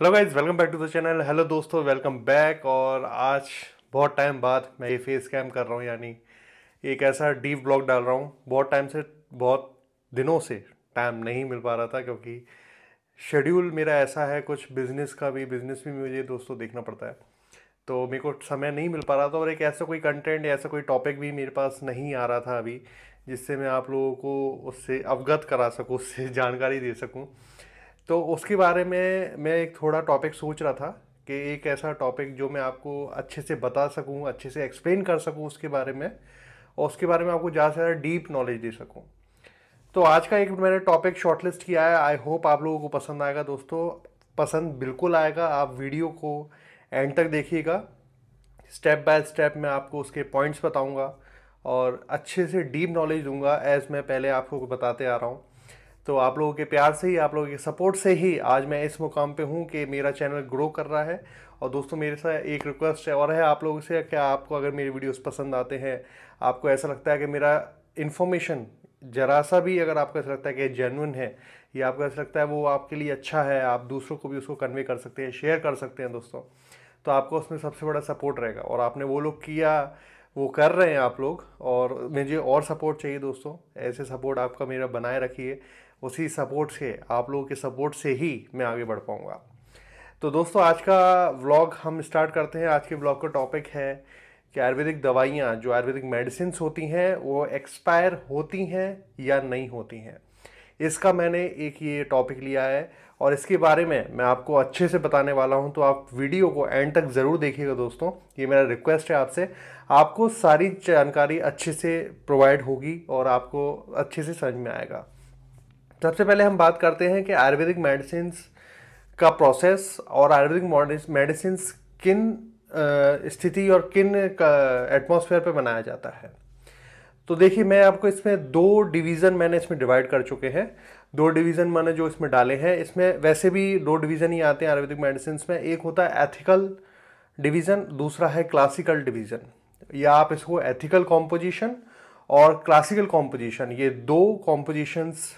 hello guys welcome back to the channel hello दोस्तों welcome back और आज बहुत टाइम बाद मैं ये फेस कैम कर रहा हूँ यानी एक ऐसा डीप ब्लॉग डाल रहा हूँ बहुत टाइम से बहुत दिनों से टाइम नहीं मिल पा रहा था क्योंकि शेड्यूल मेरा ऐसा है कुछ बिज़नेस का भी बिज़नेस भी मुझे दोस्तों देखना पड़ता है तो मेरे को समय नहीं मिल पा रहा था और एक ऐसा कोई कंटेंट या ऐसा कोई टॉपिक भी मेरे पास नहीं आ रहा था अभी जिससे मैं आप लोगों को उससे अवगत करा सकूँ उससे जानकारी दे सकूँ तो उसके बारे में मैं एक थोड़ा टॉपिक सोच रहा था कि एक ऐसा टॉपिक जो मैं आपको अच्छे से बता सकूं अच्छे से एक्सप्लेन कर सकूं उसके बारे में और उसके बारे में आपको ज़्यादा से ज़्यादा डीप नॉलेज दे सकूं तो आज का एक मैंने टॉपिक शॉर्टलिस्ट किया है आई होप आप लोगों को पसंद आएगा दोस्तों पसंद बिल्कुल आएगा आप वीडियो को एंड तक देखिएगा स्टेप बाय स्टेप मैं आपको उसके पॉइंट्स बताऊंगा और अच्छे से डीप नॉलेज दूंगा एज मैं पहले आपको बताते आ रहा हूँ तो आप लोगों के प्यार से ही आप लोगों के सपोर्ट से ही आज मैं इस मुकाम पे हूँ कि मेरा चैनल ग्रो कर रहा है और दोस्तों मेरे साथ एक रिक्वेस्ट है और है आप लोगों से कि आपको अगर मेरे वीडियोस पसंद आते हैं आपको ऐसा लगता है कि मेरा इन्फॉर्मेशन जरा सा भी अगर आपको ऐसा लगता है कि जेनुन है या आपको ऐसा लगता है वो आपके लिए अच्छा है आप दूसरों को भी उसको कन्वे कर सकते हैं शेयर कर सकते हैं दोस्तों तो आपको उसमें सबसे बड़ा सपोर्ट रहेगा और आपने वो लोग किया वो कर रहे हैं आप लोग और मुझे और सपोर्ट चाहिए दोस्तों ऐसे सपोर्ट आपका मेरा बनाए रखिए उसी सपोर्ट से आप लोगों के सपोर्ट से ही मैं आगे बढ़ पाऊँगा तो दोस्तों आज का व्लॉग हम स्टार्ट करते हैं आज के व्लॉग का टॉपिक है कि आयुर्वेदिक दवाइयाँ जो आयुर्वेदिक मेडिसिन होती हैं वो एक्सपायर होती हैं या नहीं होती हैं इसका मैंने एक ये टॉपिक लिया है और इसके बारे में मैं आपको अच्छे से बताने वाला हूँ तो आप वीडियो को एंड तक ज़रूर देखिएगा दोस्तों ये मेरा रिक्वेस्ट है आपसे आपको सारी जानकारी अच्छे से प्रोवाइड होगी और आपको अच्छे से समझ में आएगा सबसे पहले हम बात करते हैं कि आयुर्वेदिक मेडिसिन का प्रोसेस और आयुर्वेदिक मेडिसिन किन स्थिति और किन एटमोसफेयर पर बनाया जाता है तो देखिए मैं आपको इसमें दो डिवीज़न मैंने इसमें डिवाइड कर चुके हैं दो डिवीज़न मैंने जो इसमें डाले हैं इसमें वैसे भी दो डिवीज़न ही आते हैं आयुर्वेदिक मेडिसिन में एक होता है एथिकल डिवीज़न दूसरा है क्लासिकल डिवीज़न या आप इसको एथिकल कॉम्पोजिशन और क्लासिकल कॉम्पोजिशन ये दो कॉम्पोजिशंस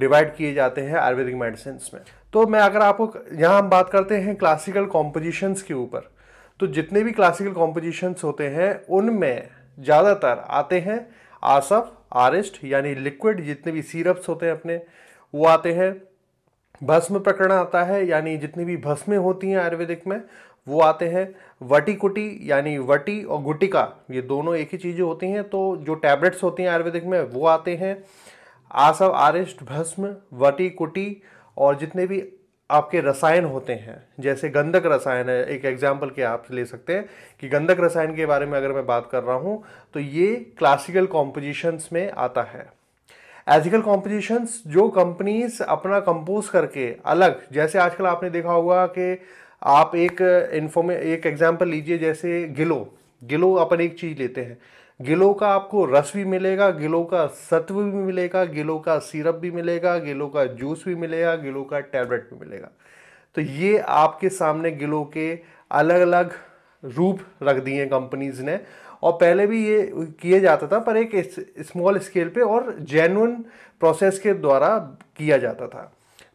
डिवाइड किए जाते हैं आयुर्वेदिक मेडिसिन में तो मैं अगर आपको यहाँ हम बात करते हैं क्लासिकल कॉम्पोजिशंस के ऊपर तो जितने भी क्लासिकल कॉम्पोजिशंस होते हैं उनमें ज़्यादातर आते हैं आसफ आरिस्ट यानी लिक्विड जितने भी सीरप्स होते हैं अपने वो आते हैं भस्म प्रकरण आता है यानी जितनी भी भस्में होती हैं आयुर्वेदिक में वो आते हैं वटिकुटी यानी वटी और गुटिका ये दोनों एक ही चीज़ें होती हैं तो जो टैबलेट्स होती हैं आयुर्वेदिक में वो आते हैं आसव आरिष्ट भस्म वटी कुटी और जितने भी आपके रसायन होते हैं जैसे गंधक रसायन है एक एग्जाम्पल के आप ले सकते हैं कि गंधक रसायन के बारे में अगर मैं बात कर रहा हूँ तो ये क्लासिकल कॉम्पोजिशंस में आता है एथिकल कॉम्पोजिशंस जो कंपनीज अपना कंपोज करके अलग जैसे आजकल आपने देखा होगा कि आप एक इन्फॉर्मे एक एग्जाम्पल लीजिए जैसे गिलो गिलो अपन एक चीज़ लेते हैं गिलो का आपको रस भी मिलेगा गिलो का सत्व भी मिलेगा गिलो का सिरप भी मिलेगा गिलो का जूस भी मिलेगा गिलो का टैबलेट भी मिलेगा तो ये आपके सामने गिलो के अलग अलग रूप रख दिए कंपनीज़ ने और पहले भी ये किए जाता था पर एक स्मॉल स्केल पे और जेनुअन प्रोसेस के द्वारा किया जाता था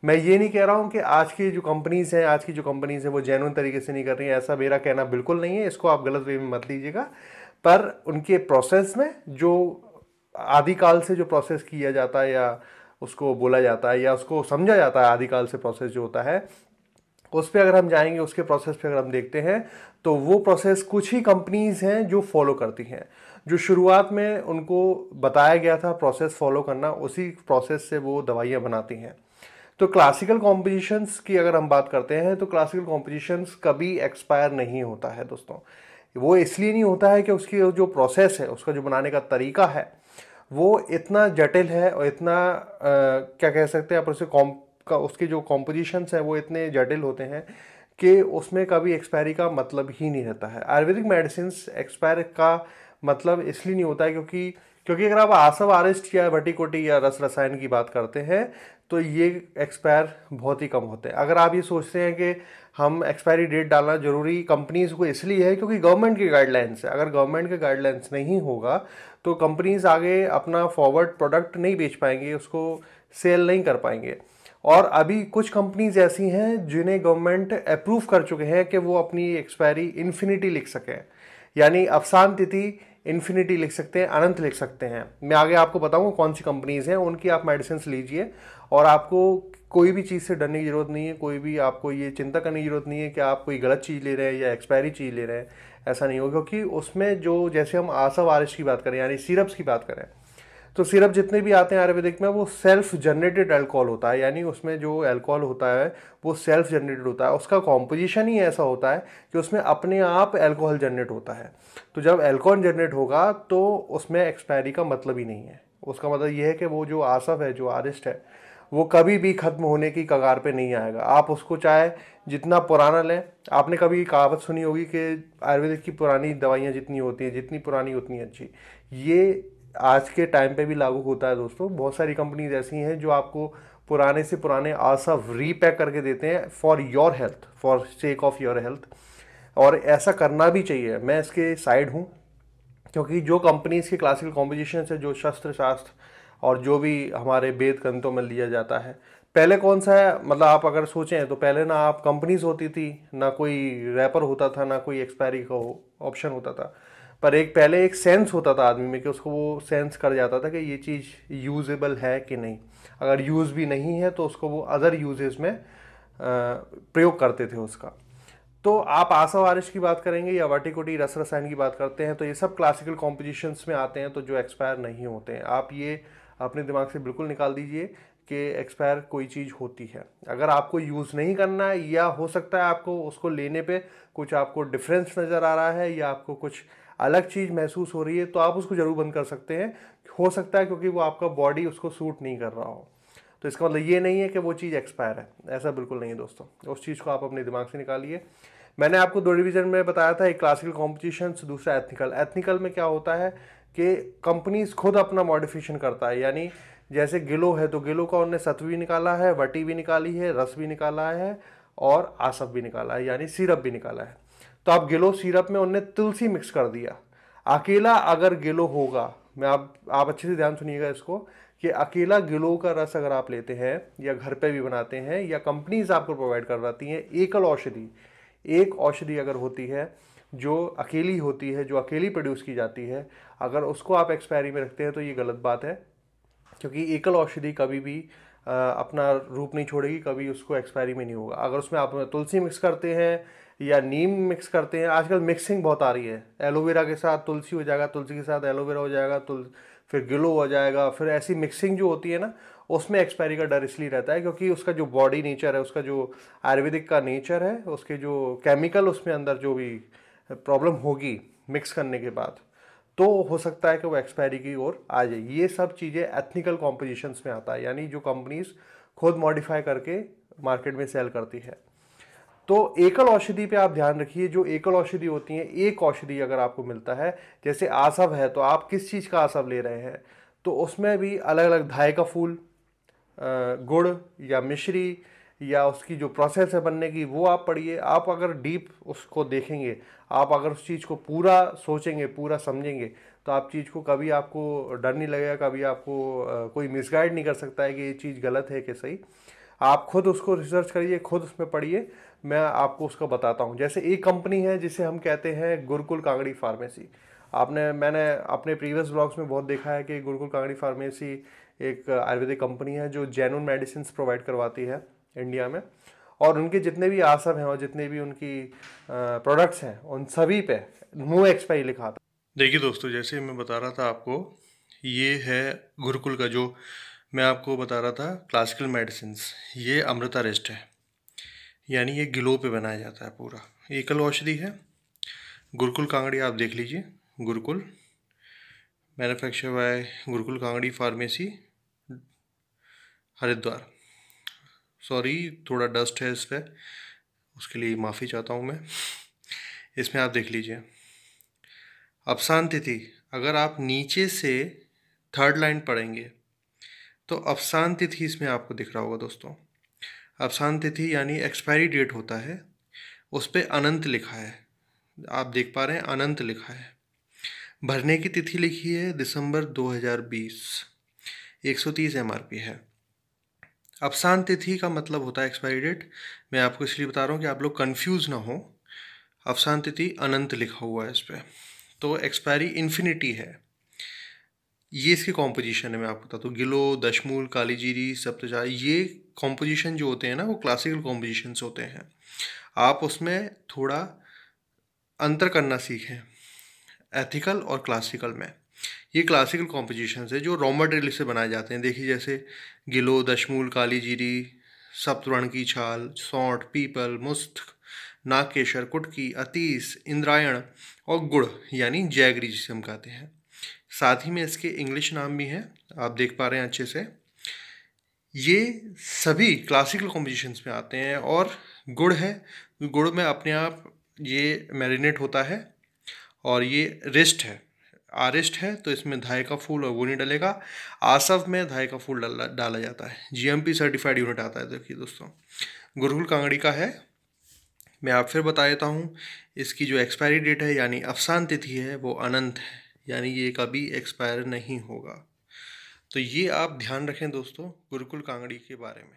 मैं ये नहीं कह रहा हूँ कि आज की जो कंपनीज़ हैं आज की जो कंपनीज़ हैं वो जेनुअन तरीके से नहीं कर रही हैं ऐसा मेरा कहना बिल्कुल नहीं है इसको आप गलत वे में मत लीजिएगा पर उनके प्रोसेस में जो आदिकाल से जो प्रोसेस किया जाता है या उसको बोला जाता है या उसको समझा जाता है आदिकाल से प्रोसेस जो होता है उस पर अगर हम जाएंगे उसके प्रोसेस पर अगर हम देखते हैं तो वो प्रोसेस कुछ ही कंपनीज़ हैं जो फॉलो करती हैं जो शुरुआत में उनको बताया गया था प्रोसेस फॉलो करना उसी प्रोसेस से वो दवाइयाँ बनाती हैं तो क्लासिकल कॉम्पोजिशंस की अगर हम बात करते हैं तो क्लासिकल कॉम्पोजिशंस कभी एक्सपायर नहीं होता है दोस्तों वो इसलिए नहीं होता है कि उसकी जो प्रोसेस है उसका जो बनाने का तरीका है वो इतना जटिल है और इतना आ, क्या कह सकते हैं आप उसे कॉम का उसके जो कॉम्पोजिशंस हैं वो इतने जटिल होते हैं कि उसमें कभी एक्सपायरी का मतलब ही नहीं रहता है आयुर्वेदिक मेडिसिन एक्सपायर का मतलब इसलिए नहीं होता है क्योंकि क्योंकि अगर आप आसव आरिस्ट या वटिकोटी या रस रसायन की बात करते हैं तो ये एक्सपायर बहुत ही कम होते हैं अगर आप ये सोचते हैं कि हम एक्सपायरी डेट डालना जरूरी कंपनीज़ को इसलिए है क्योंकि गवर्नमेंट की गाइडलाइंस है अगर गवर्नमेंट के गाइडलाइंस नहीं होगा तो कंपनीज़ आगे अपना फॉरवर्ड प्रोडक्ट नहीं बेच पाएंगे उसको सेल नहीं कर पाएंगे और अभी कुछ कंपनीज़ ऐसी हैं जिन्हें गवर्नमेंट अप्रूव कर चुके हैं कि वो अपनी एक्सपायरी इन्फिनिटी लिख सकें यानी अफसान तिथि इन्फिनिटी लिख सकते हैं अनंत लिख सकते हैं मैं आगे आपको बताऊँगा कौन सी कंपनीज़ हैं उनकी आप मेडिसिन लीजिए और आपको कोई भी चीज़ से डरने की ज़रूरत नहीं है कोई भी आपको ये चिंता करने की ज़रूरत नहीं है कि आप कोई गलत चीज़ ले रहे हैं या एक्सपायरी चीज़ ले रहे हैं ऐसा नहीं होगा क्योंकि उसमें जो जैसे हम आसा वारिश की बात करें यानी सीरप्स की बात करें तो सिरप जितने भी आते हैं आयुर्वेदिक में वो सेल्फ जनरेटेड अल्कोहल होता है यानी उसमें जो अल्कोहल होता है वो सेल्फ जनरेटेड होता है उसका कॉम्पोजिशन ही ऐसा होता है कि उसमें अपने आप अल्कोहल जनरेट होता है तो जब अल्कोहल जनरेट होगा तो उसमें एक्सपायरी का मतलब ही नहीं है उसका मतलब ये है कि वो जो आसफ है जो आरिस्ट है वो कभी भी ख़त्म होने की कगार पे नहीं आएगा आप उसको चाहे जितना पुराना लें आपने कभी कहावत सुनी होगी कि आयुर्वेदिक की पुरानी दवाइयाँ जितनी होती हैं जितनी पुरानी उतनी अच्छी ये आज के टाइम पे भी लागू होता है दोस्तों बहुत सारी कंपनीज ऐसी हैं जो आपको पुराने से पुराने आसा रीपैक करके देते हैं for your health for sake of your health और ऐसा करना भी चाहिए मैं इसके साइड हूँ क्योंकि जो कंपनीज के क्लासिकल कॉम्पोजिशन है जो शस्त्र शास्त्र और जो भी हमारे वेद ग्रंथों में लिया जाता है पहले कौन सा है मतलब आप अगर सोचें तो पहले ना आप कंपनीज होती थी ना कोई रैपर होता था ना कोई एक्सपायरी का ऑप्शन होता था पर एक पहले एक सेंस होता था आदमी में कि उसको वो सेंस कर जाता था कि ये चीज़ यूजेबल है कि नहीं अगर यूज़ भी नहीं है तो उसको वो अदर यूजेज में प्रयोग करते थे उसका तो आप आशा वारिश की बात करेंगे या वर्टिकोटी रस रसायन की बात करते हैं तो ये सब क्लासिकल कॉम्पोजिशंस में आते हैं तो जो एक्सपायर नहीं होते हैं आप ये अपने दिमाग से बिल्कुल निकाल दीजिए कि एक्सपायर कोई चीज़ होती है अगर आपको यूज़ नहीं करना है या हो सकता है आपको उसको लेने पे कुछ आपको डिफरेंस नज़र आ रहा है या आपको कुछ अलग चीज़ महसूस हो रही है तो आप उसको ज़रूर बंद कर सकते हैं हो सकता है क्योंकि वो आपका बॉडी उसको सूट नहीं कर रहा हो तो इसका मतलब ये नहीं है कि वो चीज़ एक्सपायर है ऐसा बिल्कुल नहीं है दोस्तों उस चीज़ को आप अपने दिमाग से निकालिए मैंने आपको दो डिवीज़न में बताया था एक क्लासिकल कॉम्पिटिशन दूसरा एथनिकल एथनिकल में क्या होता है कि कंपनीज खुद अपना मॉडिफिकेशन करता है यानी जैसे गिलो है तो गिलो का उन्होंने सत्व भी निकाला है वटी भी निकाली है रस भी निकाला है और आसफ भी निकाला है यानी सिरप भी निकाला है तो आप गिलो सिरप में उनने तुलसी मिक्स कर दिया अकेला अगर गिलो होगा मैं आप आप अच्छे से ध्यान सुनिएगा इसको कि अकेला गिलो का रस अगर आप लेते हैं या घर पे भी बनाते हैं या कंपनीज आपको प्रोवाइड करवाती हैं एकल औषधि एक औषधि अगर होती है जो अकेली होती है जो अकेली प्रोड्यूस की जाती है अगर उसको आप एक्सपायरी में रखते हैं तो ये गलत बात है क्योंकि एकल औषधि कभी भी अपना रूप नहीं छोड़ेगी कभी उसको एक्सपायरी में नहीं होगा अगर उसमें आप तुलसी मिक्स करते हैं या नीम मिक्स करते हैं आजकल मिक्सिंग बहुत आ रही है एलोवेरा के साथ तुलसी हो जाएगा तुलसी के साथ एलोवेरा हो जाएगा तुल फिर गिलो हो जाएगा फिर ऐसी मिक्सिंग जो होती है ना उसमें एक्सपायरी का डर इसलिए रहता है क्योंकि उसका जो बॉडी नेचर है उसका जो आयुर्वेदिक का नेचर है उसके जो केमिकल उसमें अंदर जो भी प्रॉब्लम होगी मिक्स करने के बाद तो हो सकता है कि वो एक्सपायरी की ओर आ जाए ये सब चीज़ें एथनिकल कॉम्पोजिशंस में आता है यानी जो कंपनीज़ खुद मॉडिफाई करके मार्केट में सेल करती है तो एकल औषधि पे आप ध्यान रखिए जो एकल औषधि होती है एक औषधि अगर आपको मिलता है जैसे आसव है तो आप किस चीज़ का आसव ले रहे हैं तो उसमें भी अलग अलग धाय का फूल गुड़ या मिश्री या उसकी जो प्रोसेस है बनने की वो आप पढ़िए आप अगर डीप उसको देखेंगे आप अगर उस चीज़ को पूरा सोचेंगे पूरा समझेंगे तो आप चीज़ को कभी आपको डर नहीं लगेगा कभी आपको कोई मिसगाइड नहीं कर सकता है कि ये चीज़ गलत है कि सही आप खुद उसको रिसर्च करिए खुद उसमें पढ़िए मैं आपको उसका बताता हूँ जैसे एक कंपनी है जिसे हम कहते हैं गुरुकुल कांगड़ी फार्मेसी आपने मैंने अपने प्रीवियस ब्लॉग्स में बहुत देखा है कि गुरुकुल कांगड़ी फार्मेसी एक आयुर्वेदिक कंपनी है जो जैनून मेडिसिन प्रोवाइड करवाती है इंडिया में और उनके जितने भी आसम हैं और जितने भी उनकी प्रोडक्ट्स हैं उन सभी पे नो एक्सपायरी लिखा था देखिए दोस्तों जैसे मैं बता रहा था आपको ये है गुरुकुल का जो मैं आपको बता रहा था क्लासिकल मेडिसिन ये अमृता रेस्ट है यानी ये गिलो पे बनाया जाता है पूरा एकल औषधि है गुरुकुल कांगड़ी आप देख लीजिए Gurukul manufacture by Gurukul Kangri pharmacy Haridwar sorry थोड़ा डस्ट है इस पर उसके लिए माफ़ी चाहता हूँ मैं इसमें आप देख लीजिए अपसान तिथि अगर आप नीचे से थर्ड लाइन पढ़ेंगे तो अपसान तिथि इसमें आपको दिख रहा होगा दोस्तों अवसान तिथि यानी एक्सपायरी डेट होता है उस पर अनंत लिखा है आप देख पा रहे हैं अनंत लिखा है भरने की तिथि लिखी है दिसंबर 2020 130 एमआरपी है अवसान तिथि का मतलब होता है एक्सपायरी डेट मैं आपको इसलिए बता रहा हूँ कि आप लोग कन्फ्यूज़ ना हो अवसान तिथि अनंत लिखा हुआ है इस पर तो एक्सपायरी इन्फिनिटी है ये इसकी कॉम्पोजिशन है मैं आपको बता दूँ गिलो दशमूल काली जीरी सप्तचाय ये कॉम्पोजिशन जो होते हैं ना वो क्लासिकल कॉम्पोजिशन होते हैं आप उसमें थोड़ा अंतर करना सीखें एथिकल और क्लासिकल में ये क्लासिकल कॉम्पोजिशन है जो रॉ मटेरियल से बनाए जाते हैं देखिए जैसे गिलो दशमूल काली जीरी सप्तवर्ण की छाल सौठ पीपल मुस्त नागकेशर कुटकी अतीस इंद्रायण और गुड़ यानी जैगरी जिसे हम कहते हैं साथ ही में इसके इंग्लिश नाम भी हैं आप देख पा रहे हैं अच्छे से ये सभी क्लासिकल कॉम्पोजिशंस में आते हैं और गुड़ है गुड़ में अपने आप ये मैरिनेट होता है और ये रिस्ट है आरिस्ट है तो इसमें धाय का फूल और वो नहीं डलेगा आसफ में धाय का फूल डाला डाला जाता है जीएमपी सर्टिफाइड यूनिट आता है देखिए दोस्तों गुरुकुल कांगड़ी का है मैं आप फिर बता देता हूँ इसकी जो एक्सपायरी डेट है यानी अफसान तिथि है वो अनंत है यानी ये कभी एक्सपायर नहीं होगा तो ये आप ध्यान रखें दोस्तों गुरुकुल कांगड़ी के बारे में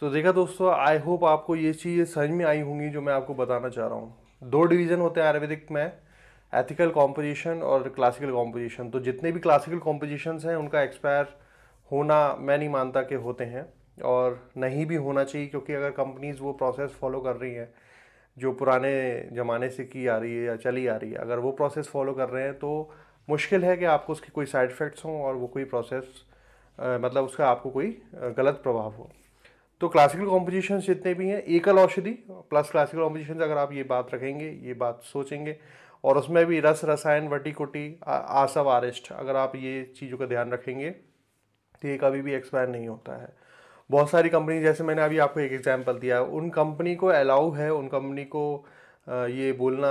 तो देखा दोस्तों आई होप आपको ये चीज़ें समझ में आई होंगी जो मैं आपको बताना चाह रहा हूँ दो डिवीज़न होते हैं आयुर्वेदिक में एथिकल कॉम्पोजिशन और क्लासिकल कॉम्पोजिशन तो जितने भी क्लासिकल कॉम्पोजिशंस हैं उनका एक्सपायर होना मैं नहीं मानता कि होते हैं और नहीं भी होना चाहिए क्योंकि अगर कंपनीज़ वो प्रोसेस फॉलो कर रही हैं जो पुराने ज़माने से की आ रही है या चली आ रही है अगर वो प्रोसेस फॉलो कर रहे हैं तो मुश्किल है कि आपको उसकी कोई साइड इफ़ेक्ट्स हों और वो कोई प्रोसेस मतलब उसका आपको कोई गलत प्रभाव हो तो क्लासिकल कॉम्पोजिशन जितने भी हैं एकल औषधि प्लस क्लासिकल कॉम्पोजिशन अगर आप ये बात रखेंगे ये बात सोचेंगे और उसमें भी रस रसायन वटिकुटी आसव आरिष्ट अगर आप ये चीज़ों का ध्यान रखेंगे तो ये कभी भी एक्सपायर नहीं होता है बहुत सारी कंपनी जैसे मैंने अभी आपको एक एग्जाम्पल दिया उन कंपनी को अलाउ है उन कंपनी को ये बोलना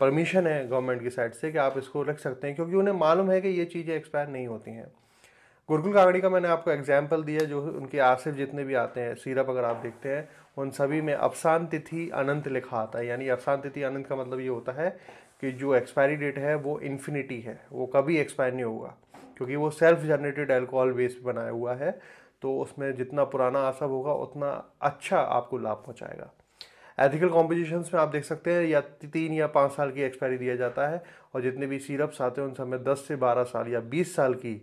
परमिशन है गवर्नमेंट की साइड से कि आप इसको रख सकते हैं क्योंकि उन्हें मालूम है कि ये चीज़ें एक्सपायर नहीं होती हैं गुरगुल कागड़ी का मैंने आपको एग्जाम्पल दिया जो उनके आसिफ जितने भी आते हैं सीरप अगर आप देखते हैं उन सभी में अफसान तिथि अनंत लिखा आता है यानी अफसान तिथि अनंत का मतलब ये होता है कि जो एक्सपायरी डेट है वो इन्फिनिटी है वो कभी एक्सपायर नहीं होगा क्योंकि वो सेल्फ जनरेटेड एल्कोहल बेस बनाया हुआ है तो उसमें जितना पुराना आसब होगा उतना अच्छा आपको लाभ पहुंचाएगा एथिकल कॉम्पोजिशन में आप देख सकते हैं या तीन या पाँच साल की एक्सपायरी दिया जाता है और जितने भी सीरप्स आते हैं उन सब में दस से बारह साल या बीस साल की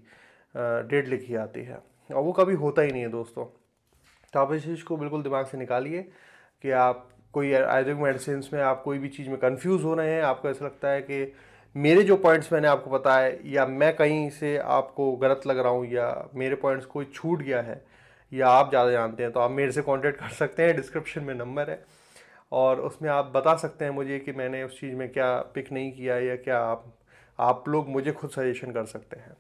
डेट लिखी आती है और वो कभी होता ही नहीं है दोस्तों तो आप इस चीज़ को बिल्कुल दिमाग से निकालिए कि आप कोई आयुर्वेदिक मेडिसिन में आप कोई भी चीज़ में कन्फ्यूज़ हो रहे हैं आपको ऐसा लगता है कि मेरे जो पॉइंट्स मैंने आपको बताए या मैं कहीं से आपको गलत लग रहा हूँ या मेरे पॉइंट्स कोई छूट गया है या आप ज़्यादा जानते हैं तो आप मेरे से कॉन्टेक्ट कर सकते हैं डिस्क्रिप्शन में नंबर है और उसमें आप बता सकते हैं मुझे कि मैंने उस चीज़ में क्या पिक नहीं किया या क्या आप आप लोग मुझे खुद सजेशन कर सकते हैं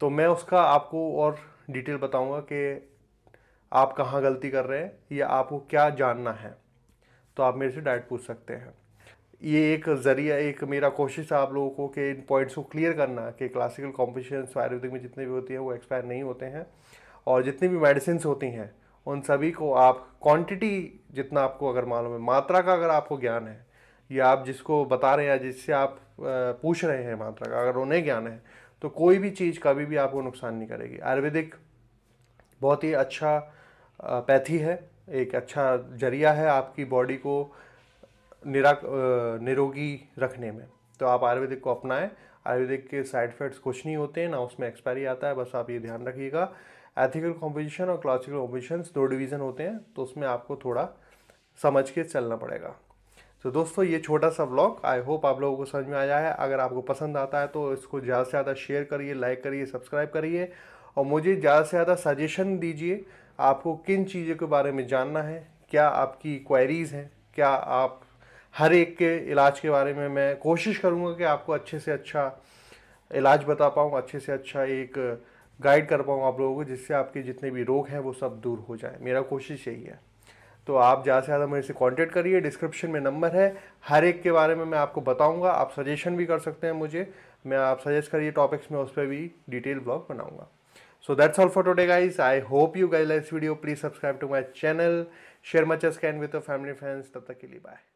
तो मैं उसका आपको और डिटेल बताऊंगा कि आप कहाँ गलती कर रहे हैं या आपको क्या जानना है तो आप मेरे से डायरेक्ट पूछ सकते हैं ये एक ज़रिया एक मेरा कोशिश है आप लोगों को कि इन पॉइंट्स को क्लियर करना कि क्लासिकल कॉम्पिटिशन आयुर्वेदिक में जितने भी होती हैं वो एक्सपायर नहीं होते हैं और जितनी भी मेडिसिन होती हैं उन सभी को आप क्वांटिटी जितना आपको अगर मालूम है मात्रा का अगर आपको ज्ञान है या आप जिसको बता रहे हैं या जिससे आप पूछ रहे हैं मात्रा का अगर उन्हें ज्ञान है तो कोई भी चीज़ कभी भी आपको नुकसान नहीं करेगी आयुर्वेदिक बहुत ही अच्छा पैथी है एक अच्छा जरिया है आपकी बॉडी को निरा निरोगी रखने में तो आप आयुर्वेदिक को अपनाएं आयुर्वेदिक के साइड इफेक्ट्स कुछ नहीं होते हैं ना उसमें एक्सपायरी आता है बस आप ये ध्यान रखिएगा एथिकल कॉम्पोजिशन और क्लासिकल कॉम्पोजिशन दो डिवीज़न होते हैं तो उसमें आपको थोड़ा समझ के चलना पड़ेगा तो दोस्तों ये छोटा सा ब्लॉग आई होप आप लोगों को समझ में आया है अगर आपको पसंद आता है तो इसको ज़्यादा से ज़्यादा शेयर करिए लाइक करिए सब्सक्राइब करिए और मुझे ज़्यादा से ज़्यादा सजेशन दीजिए आपको किन चीज़ों के बारे में जानना है क्या आपकी क्वायरीज़ हैं क्या आप हर एक के इलाज के बारे में मैं कोशिश करूँगा कि आपको अच्छे से अच्छा इलाज बता पाऊँ अच्छे से अच्छा एक गाइड कर पाऊँ आप लोगों को जिससे आपके जितने भी रोग हैं वो सब दूर हो जाए मेरा कोशिश यही है तो आप ज़्यादा से ज़्यादा मेरे से कॉन्टेक्ट करिए डिस्क्रिप्शन में नंबर है हर एक के बारे में मैं आपको बताऊँगा आप सजेशन भी कर सकते हैं मुझे मैं आप सजेस्ट करिए टॉपिक्स में उस पर भी डिटेल ब्लॉग बनाऊँगा so that's all for today guys I hope you guys like video please subscribe to my channel share much scan with family friends तब तक के लिए बाय